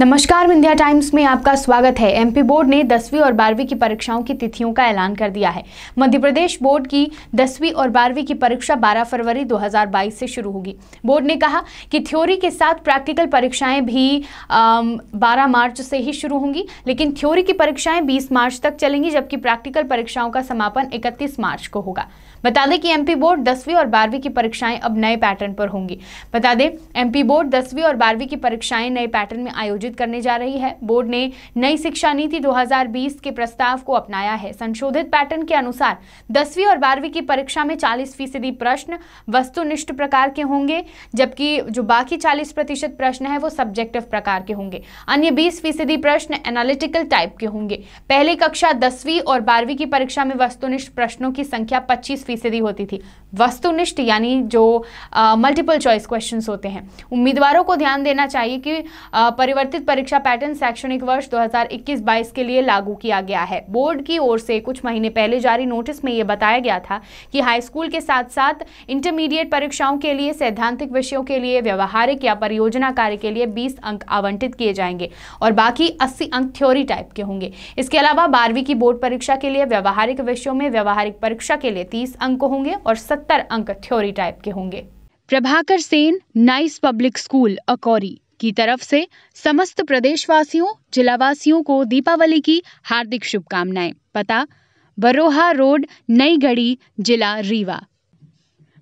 नमस्कार India times में आपका स्वागत है एमपी बोर्ड ने दसवीं और बारहवीं की परीक्षाओं की तिथियों का ऐलान कर दिया है मध्य प्रदेश बोर्ड की दसवीं और बारहवीं की परीक्षा 12 फरवरी 2022 से शुरू होगी बोर्ड ने कहा कि थ्योरी के साथ प्रैक्टिकल परीक्षाएं भी बारह मार्च से ही शुरू होंगी लेकिन थ्योरी की परीक्षाएं बीस मार्च तक चलेंगी जबकि प्रैक्टिकल परीक्षाओं का समापन इकतीस मार्च को होगा बता दें कि एमपी बोर्ड दसवीं और बारहवीं की परीक्षाएं अब नए पैटर्न पर होंगी बता दें एमपी बोर्ड दसवीं और बारहवीं की परीक्षाएं नए पैटर्न में आयोजित आयोजित करने जा रही है बोर्ड ने नई शिक्षा नीति 2020 के प्रस्ताव को अपनाया है संशोधित पैटर्न के अनुसार दसवीं और बारहवीं की परीक्षा में चालीस फीसदी प्रश्न वस्तुनिष्ठ प्रकार के होंगे जबकि जो बाकी चालीस प्रतिशत प्रश्न है वो सब्जेक्टिव प्रकार के होंगे अन्य बीस फीसदी प्रश्न एनालिटिकल टाइप के होंगे पहले कक्षा दसवीं और बारहवीं की परीक्षा में वस्तुनिष्ठ प्रश्नों की संख्या पच्चीस फीसदी होती थी वस्तुनिष्ठ यानी जो मल्टीपल चॉइस क्वेश्चन होते हैं उम्मीदवारों को ध्यान देना चाहिए कि परिवर्तित परिवर्तित परीक्षा पैटर्न शैक्षणिक वर्ष 2021-22 के लिए लागू किया गया है बोर्ड की ओर से कुछ महीने पहले जारी नोटिस में यह बताया गया था कि हाई स्कूल के साथ साथ इंटरमीडिएट परीक्षाओं के लिए सैद्धांतिक विषयों के लिए व्यवहारिक या परियोजना कार्य के लिए बीस अंक आवंटित किए जाएंगे और बाकी अस्सी अंक थ्योरी टाइप के होंगे इसके अलावा बारहवीं की बोर्ड परीक्षा के लिए व्यवहारिक विषयों में व्यवहारिक परीक्षा के लिए तीस अंक होंगे और सत्तर अंक थ्योरी टाइप के होंगे Prabhakar Sen nice public school Akauri की तरफ से समस्त प्रदेशवासियों जिलावासियों को दीपावली की हार्दिक शुभकामनाएं पता बरोहा रोड नई गढ़ी जिला रीवा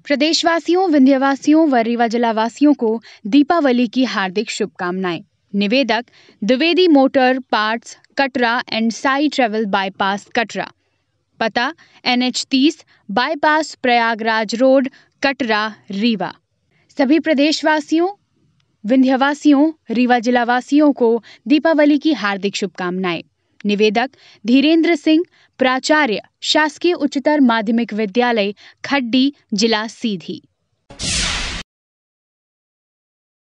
प्रदेशवासियों विंध्यवासियों व रीवा जिलावासियों को दीपावली की हार्दिक शुभकामनाएं निवेदक Dwivedi motor parts Katra and Sai travel bypass Katra पता एन एच तीस बाईपास प्रयागराज रोड कटरा रीवा सभी प्रदेशवासियों विंध्यवासियों रीवा जिलावासियों को दीपावली की हार्दिक शुभकामनाएं निवेदक धीरेन्द्र सिंह प्राचार्य शासकीय उच्चतर माध्यमिक विद्यालय खड्डी जिला सीधी